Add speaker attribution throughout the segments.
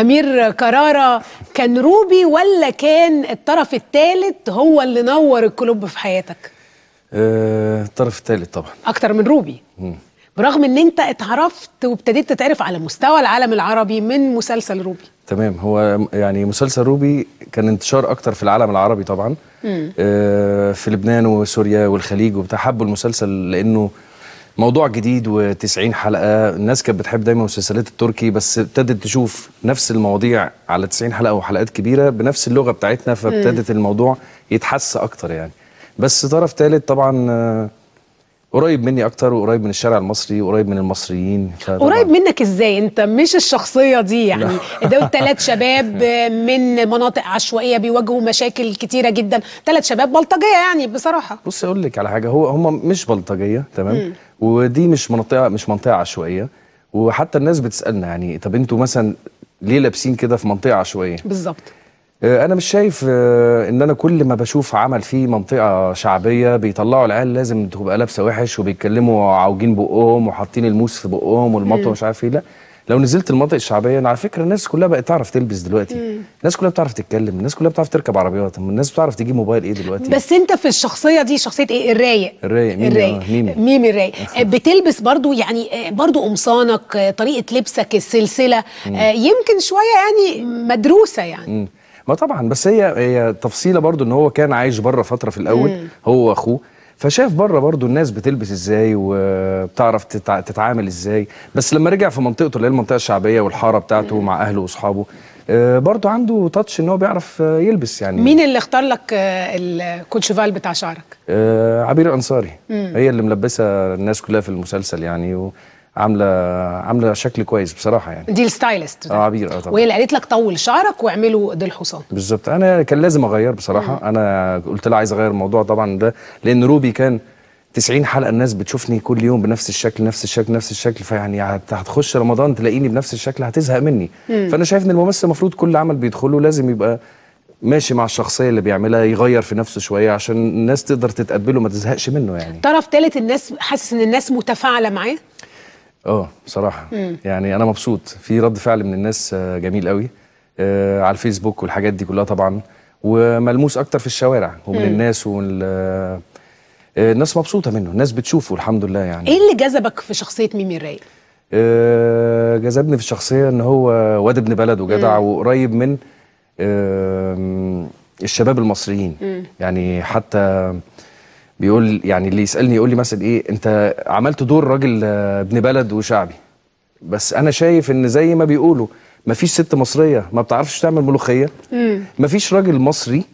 Speaker 1: امير كراره كان روبي ولا كان الطرف الثالث هو اللي نور الكلوب في حياتك
Speaker 2: أه الطرف الثالث طبعا
Speaker 1: اكتر من روبي مم. برغم ان انت اتعرفت وابتديت تتعرف على مستوى العالم العربي من مسلسل
Speaker 2: روبي تمام هو يعني مسلسل روبي كان انتشار اكتر في العالم العربي طبعا آه في لبنان وسوريا والخليج وبتاع حبوا المسلسل لانه موضوع جديد و90 حلقه الناس كانت بتحب دايما مسلسلات التركي بس ابتدت تشوف نفس المواضيع على 90 حلقه وحلقات كبيره بنفس اللغه بتاعتنا فابتدت الموضوع يتحس اكتر يعني بس طرف ثالث طبعا قريب مني اكتر وقريب من الشارع المصري وقريب من المصريين قريب
Speaker 1: منك ازاي انت مش الشخصيه دي يعني دول ثلاث شباب من مناطق عشوائيه بيواجهوا مشاكل كتيره جدا ثلاث شباب بلطجيه يعني بصراحه
Speaker 2: بص اقول لك على حاجه هو هم مش بلطجيه تمام م. ودي مش منطقه مش منطقه عشوائيه وحتى الناس بتسالنا يعني طب انتوا مثلا ليه لابسين كده في منطقه عشوائيه بالظبط آه، انا مش شايف آه، ان انا كل ما بشوف عمل فيه منطقه شعبيه بيطلعوا العيال لازم تبقى لابسه وحش وبيتكلموا عوجين بقهم وحاطين الموس في بقهم والمطوه مش عارف ايه لا لو نزلت المنطقة الشعبيه انا على فكره الناس كلها بقت تعرف تلبس دلوقتي مم. الناس كلها بتعرف تتكلم الناس كلها بتعرف تركب عربيات الناس بتعرف تجيب موبايل ايه دلوقتي بس
Speaker 1: انت في الشخصيه دي شخصيه ايه الرايق الرايق ميمي الرايق آه، ميمي ميمي الرايق بتلبس برضو يعني برضو قمصانك طريقه لبسك السلسله مم. يمكن شويه يعني مدروسه يعني
Speaker 2: مم. ما طبعا بس هي هي تفصيله برضو ان هو كان عايش بره فتره في الاول مم. هو واخوه فشاف بره برضو الناس بتلبس ازاي وبتعرف تتعامل ازاي بس لما رجع في منطقته اللي هي المنطقه الشعبيه والحاره بتاعته مم. مع اهله واصحابه آه، برضو عنده تاتش ان هو بيعرف يلبس يعني مين
Speaker 1: اللي اختار لك آه، الكوتشيفال بتاع شعرك؟
Speaker 2: آه، عبير الانصاري هي اللي ملبسه الناس كلها في المسلسل يعني و... عامله عامله شكل كويس بصراحه يعني
Speaker 1: دي الستايلست اه عبير اه طبعا وهي اللي قالت لك طول شعرك واعمله ده الحصان
Speaker 2: بالظبط انا كان لازم اغير بصراحه مم. انا قلت لها عايز اغير الموضوع طبعا ده لان روبي كان 90 حلقه الناس بتشوفني كل يوم بنفس الشكل نفس الشكل نفس الشكل فيعني هتخش رمضان تلاقيني بنفس الشكل هتزهق مني مم. فانا شايف ان الممثل المفروض كل عمل بيدخله لازم يبقى ماشي مع الشخصيه اللي بيعملها يغير في نفسه شويه عشان الناس تقدر تتقبله ما تزهقش منه يعني
Speaker 1: طرف ثالث الناس حاسس ان الناس متفاعله معاه
Speaker 2: اه بصراحه مم. يعني انا مبسوط في رد فعل من الناس آه، جميل قوي آه، على الفيسبوك والحاجات دي كلها طبعا وملموس اكتر في الشوارع ومن مم. الناس وال آه، الناس مبسوطه منه الناس بتشوفه الحمد لله يعني
Speaker 1: ايه اللي جذبك في شخصيه ميمي الرايق؟
Speaker 2: أه جذبني في الشخصيه ان هو واد ابن بلد وجدع مم. وقريب من أه الشباب المصريين مم. يعني حتى بيقول يعني اللي يسالني يقول لي مثلا ايه انت عملت دور راجل آه، ابن بلد وشعبي بس انا شايف ان زي ما بيقولوا مفيش ست مصريه ما بتعرفش تعمل ملوخيه مفيش راجل مصري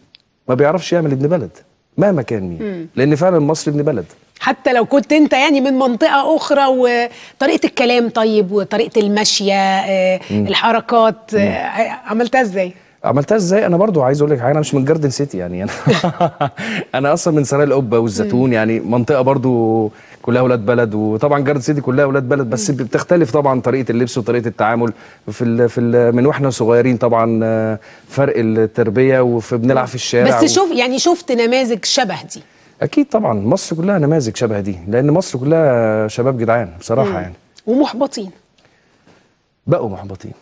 Speaker 2: ما بيعرفش يعمل ابن بلد مهما كان مين لان فعلا المصري ابن بلد
Speaker 1: حتى لو كنت انت يعني من منطقه اخرى وطريقه الكلام طيب وطريقه المشيه آه، الحركات آه، عملتها ازاي
Speaker 2: عملتها ازاي انا برضو عايز اقول لك حاجه انا مش من جاردن سيتي يعني انا انا اصلا من سراي القبه والزيتون يعني منطقه برضو كلها اولاد بلد وطبعا جاردن سيتي كلها اولاد بلد بس بتختلف طبعا طريقه اللبس وطريقه التعامل في ال في ال من واحنا صغيرين طبعا آه، فرق التربيه وفي بنلعب في الشارع بس شوف
Speaker 1: يعني شفت نماذج شبه دي
Speaker 2: اكيد طبعا مصر كلها نماذج شبه دي لان مصر كلها شباب جدعان بصراحه مم. يعني
Speaker 1: ومحبطين
Speaker 2: بقوا محبطين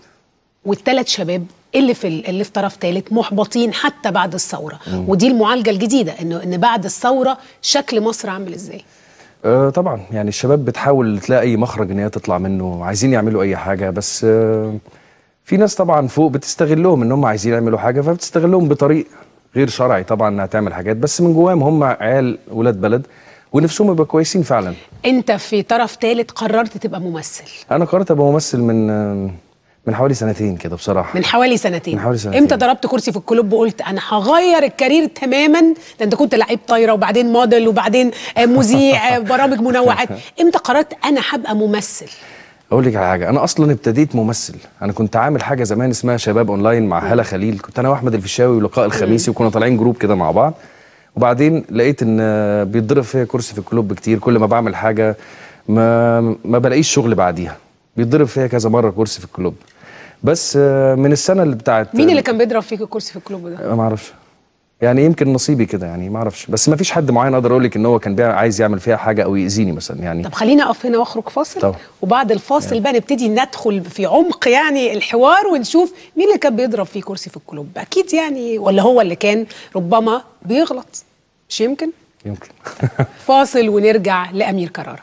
Speaker 1: والثلاث شباب اللي في اللي في طرف ثالث محبطين حتى بعد الثوره مم. ودي المعالجه الجديده ان ان بعد الثوره شكل مصر عامل ازاي
Speaker 2: آه، طبعا يعني الشباب بتحاول تلاقي اي مخرج ان هي تطلع منه عايزين يعملوا اي حاجه بس آه، في ناس طبعا فوق بتستغلهم ان هم عايزين يعملوا حاجه فبتستغلهم بطريق غير شرعي طبعا انها تعمل حاجات بس من جواهم هم عيال ولاد بلد ونفسهم يبقى كويسين فعلا
Speaker 1: انت في طرف ثالث
Speaker 2: قررت تبقى ممثل انا قررت ابقى ممثل من آه، من حوالي سنتين كده بصراحه من حوالي سنتين من حوالي سنتين امتى
Speaker 1: ضربت كرسي في الكلوب وقلت انا هغير الكارير تماما ده انت كنت لعيب طايره وبعدين موديل وبعدين آه، مذيع آه، برامج منوعات امتى قررت انا هبقى ممثل
Speaker 2: اقول لك على حاجه انا اصلا ابتديت ممثل انا كنت عامل حاجه زمان اسمها شباب اونلاين مع هلا خليل كنت انا واحمد الفيشاوي ولقاء الخميسي وكنا طالعين جروب كده مع بعض وبعدين لقيت ان بيتضرب فيا كرسي في الكلوب كتير كل ما بعمل حاجه ما ما بلاقيش شغل بعديها بيتضرب فيا كذا مره كرسي في الكلوب بس آه، من السنه اللي بتاعت مين اللي كان
Speaker 1: بيضرب فيك الكرسي في الكلوب ده؟
Speaker 2: ما اعرفش يعني يمكن نصيبي كده يعني ما اعرفش بس ما فيش حد معين اقدر اقول لك ان هو كان عايز يعمل فيها حاجه او ياذيني مثلا يعني طب
Speaker 1: خلينا اقف هنا واخرج فاصل طبعا. وبعد الفاصل يعني. بقى نبتدي ندخل في عمق يعني الحوار ونشوف مين اللي كان بيضرب فيه كرسي في الكلوب اكيد يعني ولا هو اللي كان ربما بيغلط مش يمكن يمكن فاصل ونرجع لامير كراره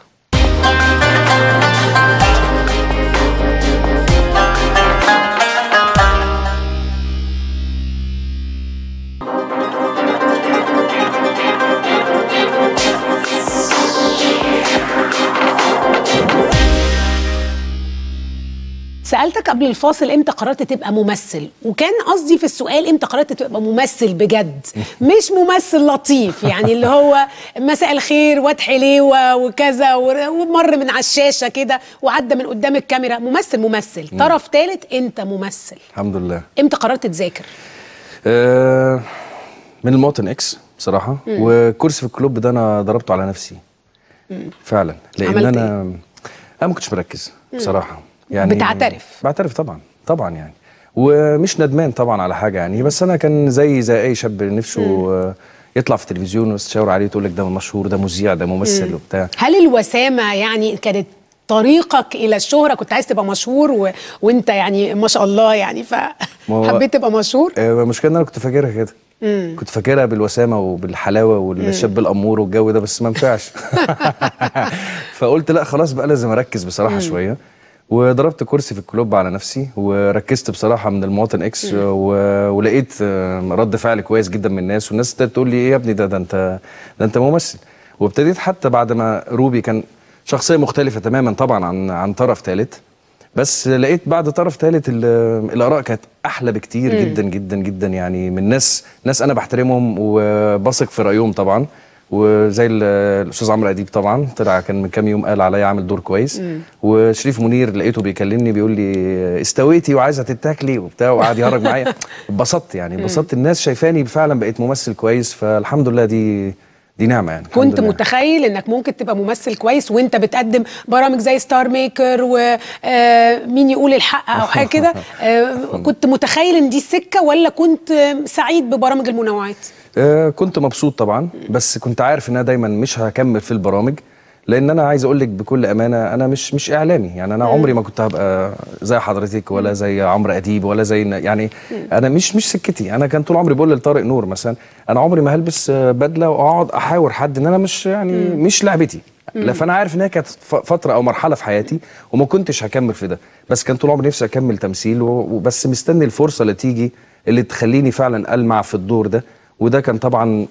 Speaker 1: سالتك قبل الفاصل امتى قررت تبقى ممثل وكان قصدي في السؤال امتى قررت تبقى ممثل بجد مش ممثل لطيف يعني اللي هو مساء الخير واد حليوه وكذا ومر من على الشاشه كده وعدى من قدام الكاميرا ممثل ممثل طرف ثالث انت ممثل الحمد لله امتى قررت تذاكر
Speaker 2: أه من المواطن اكس بصراحه مم. وكورس في الكلوب ده انا ضربته على نفسي مم. فعلا لان انا إيه؟ انا ما كنتش مركز بصراحه مم. يعني بتعترف بعترف طبعا طبعا يعني ومش ندمان طبعا على حاجه يعني بس انا كان زي زي اي شاب نفسه آه، يطلع في التلفزيون ويستشاور تشاور عليه تقول لك ده مشهور ده مذيع ده ممثل وبتاع
Speaker 1: هل الوسامه يعني كانت طريقك الى الشهره كنت عايز تبقى مشهور و... وانت يعني ما شاء الله يعني
Speaker 2: فحبيت
Speaker 1: تبقى مشهور
Speaker 2: آه، المشكله ان انا كنت فاكرها كده مم. كنت فاكرها بالوسامه وبالحلاوه والشاب الامور والجو ده بس ما نفعش فقلت لا خلاص بقى لازم اركز بصراحه مم. شويه وضربت كرسي في الكلوب على نفسي وركزت بصراحه من المواطن اكس و... ولقيت آه، رد فعل كويس جدا من الناس والناس ابتدت تقول لي ايه يا ابني ده ده انت ده انت ممثل وابتديت حتى بعد ما روبي كان شخصيه مختلفه تماما طبعا عن عن طرف ثالث بس لقيت بعد طرف ثالث الاراء كانت احلى بكتير جدا جدا جدا يعني من ناس ناس انا بحترمهم وبثق في رايهم طبعا وزي الاستاذ عمرو اديب طبعا طلع كان من كام يوم قال عليا عامل دور كويس مم. وشريف منير لقيته بيكلمني بيقول لي استويتي وعايزه تتاكلي وبتاع وقعد يهرج معايا اتبسطت يعني اتبسطت الناس شايفاني فعلا بقيت ممثل كويس فالحمد لله دي دي نعمه يعني كنت
Speaker 1: متخيل انك ممكن تبقى ممثل كويس وانت بتقدم برامج زي ستار ميكر ومين يقول الحق او حاجه كده آه، كنت متخيل ان دي السكه ولا كنت سعيد ببرامج المنوعات
Speaker 2: آه، كنت مبسوط طبعا بس كنت عارف ان انا دايما مش هكمل في البرامج لان انا عايز اقول لك بكل امانه انا مش مش اعلامي يعني انا عمري ما كنت هبقى زي حضرتك ولا زي عمرو اديب ولا زي يعني انا مش مش سكتي انا كان طول عمري بقول لطارق نور مثلا انا عمري ما هلبس بدله واقعد احاور حد ان انا مش يعني مش لعبتي لا فانا عارف ان هي كانت فتره او مرحله في حياتي وما كنتش هكمل في ده بس كان طول عمري نفسي اكمل تمثيل وبس مستني الفرصه اللي تيجي اللي تخليني فعلا المع في الدور ده وده كان طبعا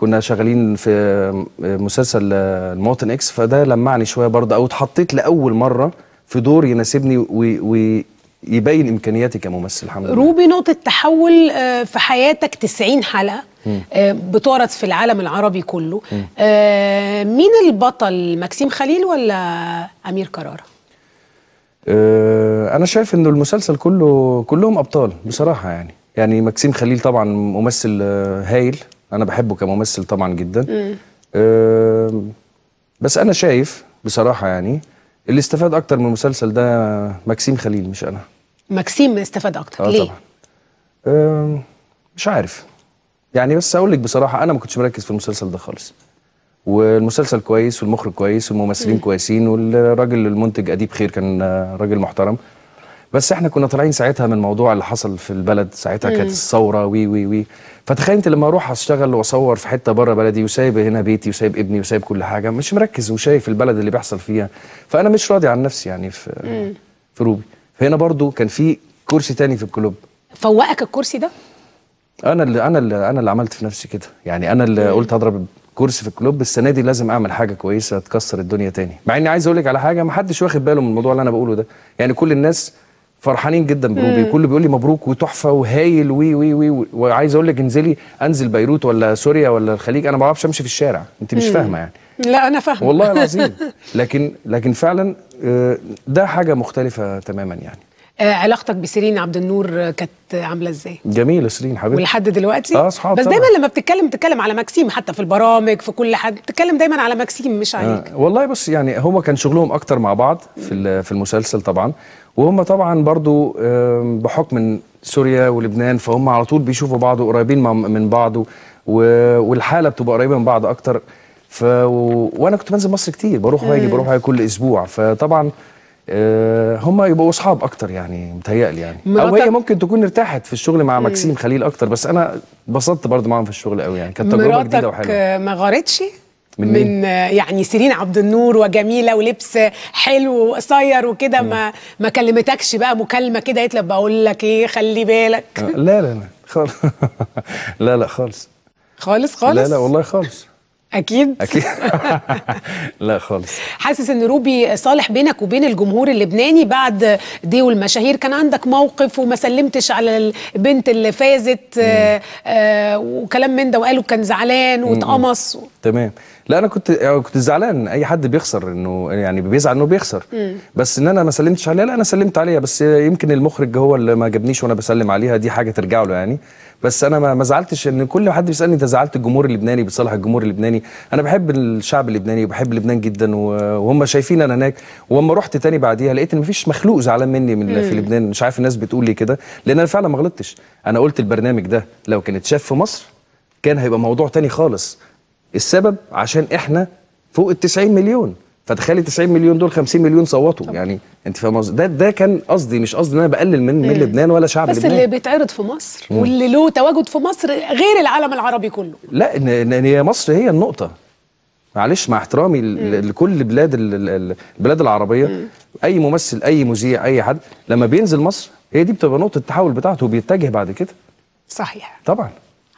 Speaker 2: كنا شغالين في مسلسل المواطن اكس فده لمعني شويه برضه او اتحطيت لاول مره في دور يناسبني ويبين امكانياتي كممثل الحمد لله روبي
Speaker 1: نقطه تحول آه، في حياتك 90 حلقه آه، بتعرض في العالم العربي كله آه، مين البطل ماكسيم خليل ولا امير كراره
Speaker 2: انا شايف ان المسلسل كله كلهم ابطال بصراحه يعني يعني ماكسيم خليل طبعا ممثل هايل انا بحبه كممثل طبعا جدا أه بس انا شايف بصراحه يعني اللي استفاد اكتر من المسلسل ده ماكسيم خليل مش انا
Speaker 1: ماكسيم استفاد اكتر آه، ليه طبعا.
Speaker 2: أه مش عارف يعني بس اقول لك بصراحه انا ما كنتش مركز في المسلسل ده خالص والمسلسل كويس والمخرج كويس والممثلين م. كويسين والراجل المنتج اديب خير كان راجل محترم بس احنا كنا طالعين ساعتها من موضوع اللي حصل في البلد ساعتها كانت الثوره وي وي وي فتخيل انت لما اروح اشتغل واصور في حته بره بلدي وسايب هنا بيتي وسايب ابني وسايب كل حاجه مش مركز وشايف البلد اللي بيحصل فيها فانا مش راضي عن نفسي يعني في مم. في روبي فهنا برضو كان في كرسي تاني في الكلوب
Speaker 1: فوقك الكرسي ده
Speaker 2: انا اللي انا اللي انا اللي عملت في نفسي كده يعني انا اللي مم. قلت اضرب كرسي في الكلوب السنه دي لازم اعمل حاجه كويسه تكسر الدنيا تاني مع اني عايز اقول لك على حاجه ما حدش واخد باله من الموضوع اللي انا بقوله ده يعني كل الناس فرحانين جدا بروبي كله بيقول لي مبروك وتحفه وهايل وي وي وي وعايز اقول لك انزلي انزل بيروت ولا سوريا ولا الخليج انا ما بعرفش امشي في الشارع انت مش فاهمه يعني
Speaker 1: لا انا فاهمه والله العظيم
Speaker 2: لكن لكن فعلا آه، ده حاجه مختلفه تماما يعني
Speaker 1: آه، علاقتك بسيرين عبد النور كانت عامله ازاي؟
Speaker 2: جميله سيرين حبيبتي ولحد دلوقتي؟ اه اصحاب بس طبعا. دايما
Speaker 1: لما بتتكلم بتتكلم على ماكسيم حتى في البرامج في كل حد بتتكلم دايما على ماكسيم مش عليك
Speaker 2: آه والله بص يعني هما كان شغلهم اكتر مع بعض في في المسلسل طبعا وهم طبعا برضو بحكم سوريا ولبنان فهم على طول بيشوفوا بعض قريبين من بعض والحاله بتبقى قريبه من بعض اكتر ف وانا كنت بنزل مصر كتير بروح واجي بروح واجي كل اسبوع فطبعا آه، هم يبقوا اصحاب اكتر يعني متهيألي يعني او هي ممكن تكون ارتاحت في الشغل مع ماكسيم خليل اكتر بس انا بسطت برضه معاهم في الشغل قوي يعني كانت تجربه جديده وحلوه
Speaker 1: مراتك ما غارتش من, من يعني سيرين عبد النور وجميله ولبس حلو وقصير وكده ما ما كلمتكش بقى مكالمه كده قالت لك بقول لك ايه خلي بالك آه،
Speaker 2: لا لا لا خالص لا لا خالص
Speaker 1: خالص خالص لا لا والله خالص اكيد
Speaker 2: اكيد لا خالص
Speaker 1: حاسس ان روبي صالح بينك وبين الجمهور اللبناني بعد دي والمشاهير كان عندك موقف وما سلمتش على البنت اللي فازت آه،, آه وكلام من ده وقالوا كان زعلان واتقمص
Speaker 2: و... تمام لا انا كنت كنت زعلان اي حد بيخسر انه يعني بيزعل انه بيخسر مم. بس ان انا ما سلمتش عليها لا انا سلمت عليها بس يمكن المخرج هو اللي ما جابنيش وانا بسلم عليها دي حاجه ترجع له يعني بس انا ما زعلتش ان كل حد بيسالني انت زعلت الجمهور اللبناني بصالح الجمهور اللبناني انا بحب الشعب اللبناني وبحب لبنان جدا وهم شايفين انا هناك ولما رحت تاني بعديها لقيت ان مفيش مخلوق زعلان مني من في لبنان مش عارف الناس بتقول لي كده لان انا فعلا ما غلطتش انا قلت البرنامج ده لو كان اتشاف في مصر كان هيبقى موضوع تاني خالص السبب عشان احنا فوق ال 90 مليون فتخيلي 90 مليون دول 50 مليون صوتوا طبعا. يعني انت فاهم قصدي ده ده كان قصدي مش قصدي ان انا بقلل من من لبنان ولا شعب بس لبنان بس اللي
Speaker 1: بيتعرض في مصر مم. واللي له تواجد في مصر غير العالم العربي كله
Speaker 2: لا ان هي مصر هي النقطه معلش مع احترامي مم. لكل بلاد البلاد العربيه مم. اي ممثل اي مذيع اي حد لما بينزل مصر هي دي بتبقى نقطه التحول بتاعته وبيتجه بعد كده صحيح طبعا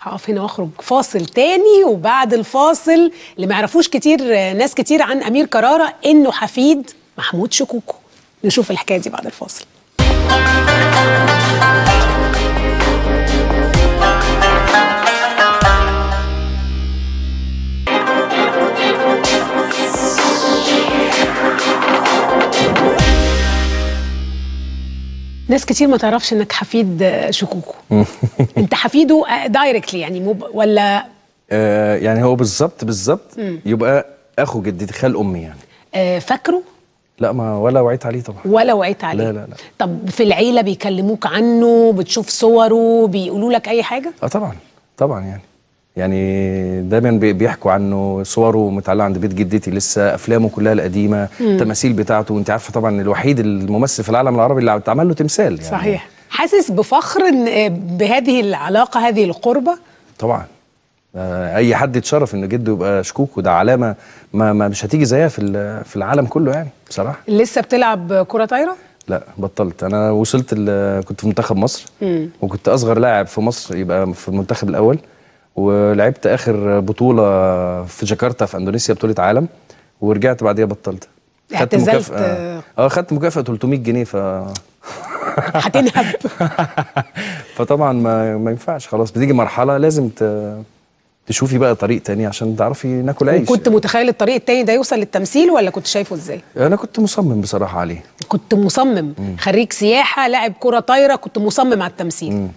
Speaker 1: هقف هنا واخرج فاصل تاني وبعد الفاصل اللي ما يعرفوش كتير ناس كتير عن امير كراره انه حفيد محمود شكوكو نشوف الحكايه دي بعد الفاصل ناس كتير ما تعرفش انك حفيد آه، شكوكو انت حفيده دايركتلي آه، يعني مو ولا
Speaker 2: آه يعني هو بالظبط بالظبط يبقى اخو جدتي خال امي يعني
Speaker 1: آه فاكره
Speaker 2: لا ما ولا وعيت عليه طبعا
Speaker 1: ولا وعيت عليه لا لا لا طب في العيله بيكلموك عنه بتشوف صوره بيقولوا لك اي حاجه
Speaker 2: اه طبعا طبعا يعني يعني دايما بيحكوا عنه صوره متعلقه عند بيت جدتي لسه افلامه كلها القديمه التماثيل بتاعته وانت عارفه طبعا الوحيد الممثل في العالم العربي اللي اتعمل له تمثال يعني صحيح
Speaker 1: حاسس بفخر آه، بهذه العلاقه هذه القربه
Speaker 2: طبعا آه، اي حد يتشرف ان جده يبقى شكوك وده علامه ما, ما مش هتيجي زيها في في العالم كله يعني بصراحه
Speaker 1: لسه بتلعب كره طايره
Speaker 2: لا بطلت انا وصلت كنت في منتخب مصر مم. وكنت اصغر لاعب في مصر يبقى في المنتخب الاول ولعبت اخر بطوله في جاكرتا في اندونيسيا بطوله عالم ورجعت بعديها بطلت
Speaker 1: خدت مكافاه
Speaker 2: اه خدت مكافاه 300 جنيه ف هتنهب فطبعا ما ما ينفعش خلاص بتيجي مرحله لازم ت... تشوفي بقى طريق تاني عشان تعرفي ناكل عيش كنت
Speaker 1: متخيل الطريق التاني ده يوصل للتمثيل ولا كنت شايفه ازاي
Speaker 2: انا كنت مصمم بصراحه عليه
Speaker 1: كنت مصمم مم. خريج سياحه لاعب كره طايره كنت مصمم على التمثيل
Speaker 2: مم.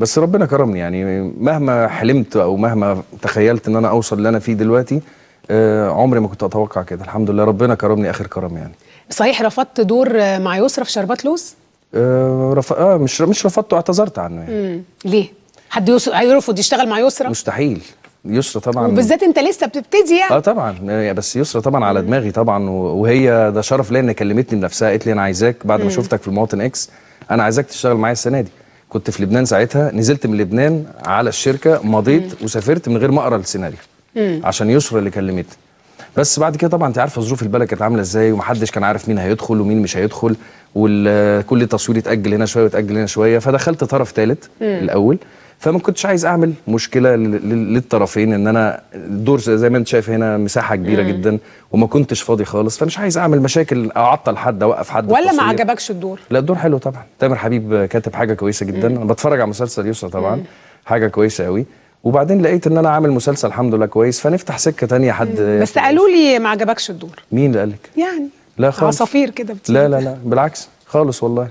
Speaker 2: بس ربنا كرمني يعني مهما حلمت او مهما تخيلت ان انا اوصل اللي انا فيه دلوقتي آه عمري ما كنت اتوقع كده الحمد لله ربنا كرمني اخر كرم يعني
Speaker 1: صحيح رفضت دور مع يسرا في شربات لوز
Speaker 2: آه رف... آه مش مش رفضته اعتذرت عنه يعني
Speaker 1: مم. ليه حد يرفض هيرفض يشتغل مع يسرا
Speaker 2: مستحيل يسرا طبعا وبالذات
Speaker 1: انت لسه بتبتدي يعني اه
Speaker 2: طبعا آه، يعني بس يسرا طبعا على دماغي طبعا وهي ده شرف ليا ان كلمتني بنفسها قالت لي انا عايزاك بعد ما شفتك في المواطن اكس انا عايزاك تشتغل معايا السنه دي كنت في لبنان ساعتها نزلت من لبنان على الشركه مضيت وسافرت من غير ما اقرا السيناريو عشان يسرى اللي كلمتني بس بعد كده طبعا انت عارفه ظروف البلد كانت عامله ازاي ومحدش كان عارف مين هيدخل ومين مش هيدخل وكل التصوير يتاجل هنا شويه ويتاجل هنا شويه فدخلت طرف ثالث الاول فما كنتش عايز اعمل مشكله للطرفين ان انا الدور زي ما انت شايف هنا مساحه كبيره مم. جدا وما كنتش فاضي خالص فمش عايز اعمل مشاكل اعطل حد اوقف حد ولا ما عجبكش الدور لا الدور حلو طبعا تامر حبيب كاتب حاجه كويسه جدا مم. انا بتفرج على مسلسل يسرا طبعا مم. حاجه كويسه قوي وبعدين لقيت ان انا عامل مسلسل الحمد لله كويس فنفتح سكه تانية حد بس
Speaker 1: قالوا لي ما عجبكش الدور مين اللي قال لك يعني
Speaker 2: لا خالص عصافير كده لا لا لا بالعكس خالص والله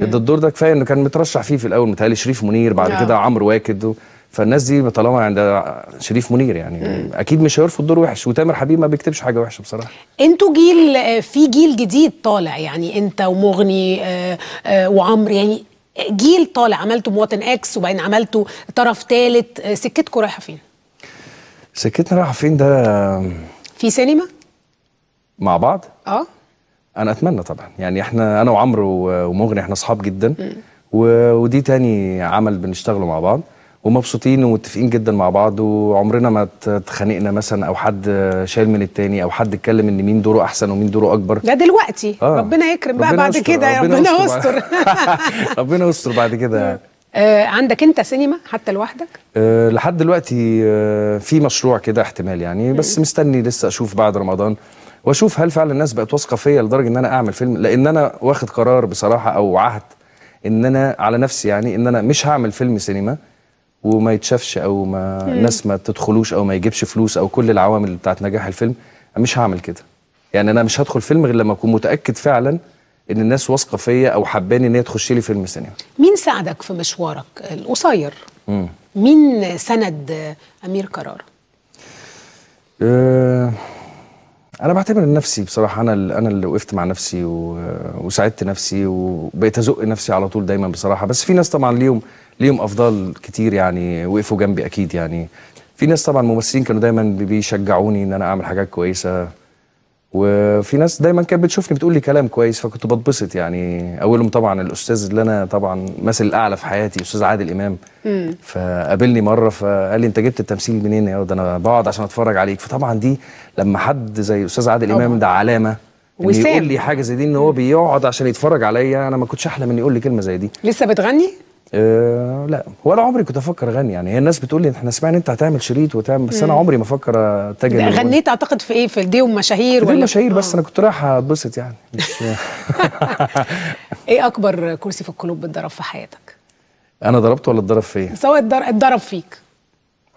Speaker 2: ده الدور ده كفايه انه كان مترشح فيه في الاول متهيألي شريف منير بعد آه. كده عمرو واكد فالناس دي طالما عند يعني شريف منير يعني مم. اكيد مش هيرفض دور وحش وتامر حبيب ما بيكتبش حاجه وحشه بصراحه
Speaker 1: انتوا جيل في جيل جديد طالع يعني انت ومغني آه، آه، وعمرو يعني جيل طالع عملتوا مواطن اكس وبعدين عملتوا طرف ثالث سكتكم رايحه فين
Speaker 2: سكتنا رايحه فين ده في سينما مع بعض اه انا اتمنى طبعا يعني احنا انا وعمرو ومغني احنا اصحاب جدا ودي تاني عمل بنشتغله مع بعض ومبسوطين ومتفقين جدا مع بعض وعمرنا ما اتخانقنا مثلا او حد شايل من التاني او حد اتكلم ان مين دوره احسن ومين دوره اكبر ده
Speaker 1: دلوقتي آه. ربنا يكرم بقى بعد كده يا يعني، ربنا يستر
Speaker 2: ربنا يستر بعد كده يعني.
Speaker 1: آه عندك انت سينما حتى لوحدك؟
Speaker 2: آه لحد دلوقتي آه في مشروع كده احتمال يعني بس مستني لسه اشوف بعد رمضان واشوف هل فعلا الناس بقت واثقه فيا لدرجه ان انا اعمل فيلم لان انا واخد قرار بصراحه او عهد ان انا على نفسي يعني ان انا مش هعمل فيلم سينما وما يتشافش او ما الناس ما تدخلوش او ما يجيبش فلوس او كل العوامل بتاعه نجاح الفيلم مش هعمل كده يعني انا مش هدخل فيلم غير لما اكون متاكد فعلا ان الناس واثقه فيا او حباني ان هي تخش لي فيلم سينما
Speaker 1: مين ساعدك في مشوارك القصير مين سند امير قرار
Speaker 2: أه انا بعتبر نفسي بصراحه انا اللي انا اللي وقفت مع نفسي و... وساعدت نفسي وبقيت ازق نفسي على طول دايما بصراحه بس في ناس طبعا ليهم ليهم افضال كتير يعني وقفوا جنبي اكيد يعني في ناس طبعا ممثلين كانوا دايما بيشجعوني ان انا اعمل حاجات كويسه وفي ناس دايما كانت بتشوفني بتقول لي كلام كويس فكنت بتبسط يعني اولهم طبعا الاستاذ اللي انا طبعا مثل الاعلى في حياتي استاذ عادل امام مم. فقابلني مره فقال لي انت جبت التمثيل منين يا ده انا بقعد عشان اتفرج عليك فطبعا دي لما حد زي استاذ عادل امام ده علامه
Speaker 1: وسام يقول لي حاجه
Speaker 2: زي دي ان هو بيقعد عشان يتفرج عليا انا ما كنتش احلم ان يقول لي كلمه زي دي لسه بتغني آه، لا ولا عمري كنت افكر اغني يعني هي الناس بتقول لي احنا سمعنا انت هتعمل شريط وتعمل بس انا عمري ما افكر اتجه غنيت
Speaker 1: اعتقد في ايه في الديو مشاهير ولا
Speaker 2: مشاهير بس آه. انا كنت رايح اتبسط يعني مش
Speaker 1: ايه اكبر كرسي في القلوب اتضرب في حياتك
Speaker 2: انا ضربته ولا اتضرب فيا
Speaker 1: سواء اتضرب فيك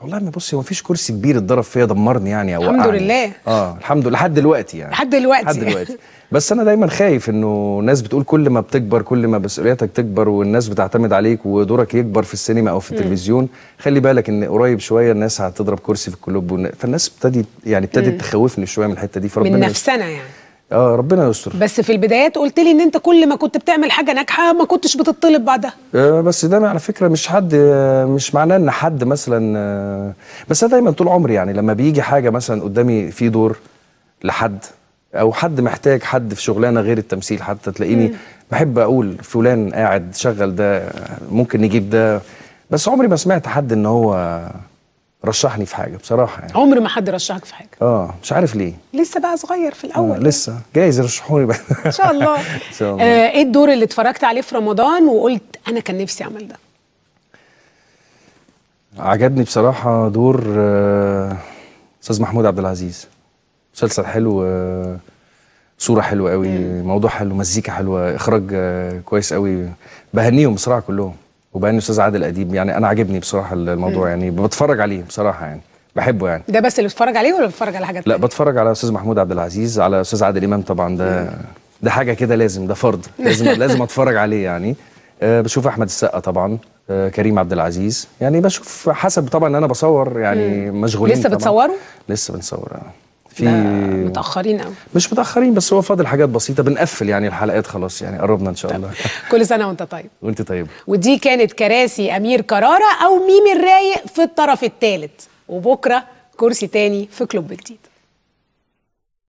Speaker 2: والله ما بصي هو مفيش كرسي كبير اتضرب فيا دمرني يعني او الحمد لله اه الحمد لله لحد دلوقتي يعني لحد
Speaker 1: دلوقتي لحد دلوقتي
Speaker 2: بس انا دايما خايف انه الناس بتقول كل ما بتكبر كل ما مسؤولياتك تكبر والناس بتعتمد عليك ودورك يكبر في السينما او في التلفزيون خلي بالك ان قريب شويه الناس هتضرب كرسي في الكلوب فالناس ابتدت يعني ابتدت تخوفني شويه من الحته دي فربنا من نفسنا يعني اه ربنا يستر
Speaker 1: بس في البدايات قلت لي ان انت كل ما كنت بتعمل حاجه ناجحه ما كنتش بتطلب بعدها
Speaker 2: آه بس ده على فكره مش حد آه، مش معناه ان حد مثلا آه بس انا دايما طول عمري يعني لما بيجي حاجه مثلا قدامي في دور لحد او حد محتاج حد في شغلانه غير التمثيل حتى تلاقيني بحب اقول فلان قاعد شغل ده ممكن نجيب ده بس عمري ما سمعت حد ان هو رشحني في حاجه بصراحه يعني عمر
Speaker 1: ما حد رشحك في حاجه
Speaker 2: اه مش عارف ليه
Speaker 1: لسه بقى صغير في الاول آه
Speaker 2: لسه جايز يرشحوني بقى ان شاء الله ان شاء الله آه
Speaker 1: ايه الدور اللي اتفرجت عليه في رمضان وقلت انا كان نفسي اعمل ده
Speaker 2: عجبني بصراحه دور آه، استاذ آه محمود عبد العزيز مسلسل حلو آه صوره حلوه قوي مم. موضوع حلو مزيكا حلوه اخراج آه كويس قوي بهنيهم بصراحه كلهم وبعدين الاستاذ عادل اديب يعني انا عاجبني بصراحه الموضوع م. يعني بتفرج عليه بصراحه يعني بحبه يعني
Speaker 1: ده بس اللي بتفرج عليه ولا بتفرج على حاجات لا
Speaker 2: بتفرج على استاذ محمود عبد العزيز على استاذ عادل امام طبعا ده م. ده حاجه كده لازم ده فرض لازم لازم اتفرج عليه يعني أه بشوف احمد السقا طبعا آه، كريم عبد العزيز يعني بشوف حسب طبعا انا بصور يعني مشغولين لسه بتصوروا لسه بنصور يعني. في متاخرين قوي مش متاخرين بس هو فاضل حاجات بسيطه بنقفل يعني الحلقات خلاص يعني قربنا ان شاء طيب. الله
Speaker 1: كل سنه وانت طيب وانت طيب ودي كانت كراسي امير كراره او ميم الرايق في الطرف الثالث وبكره كرسي تاني في كلوب جديد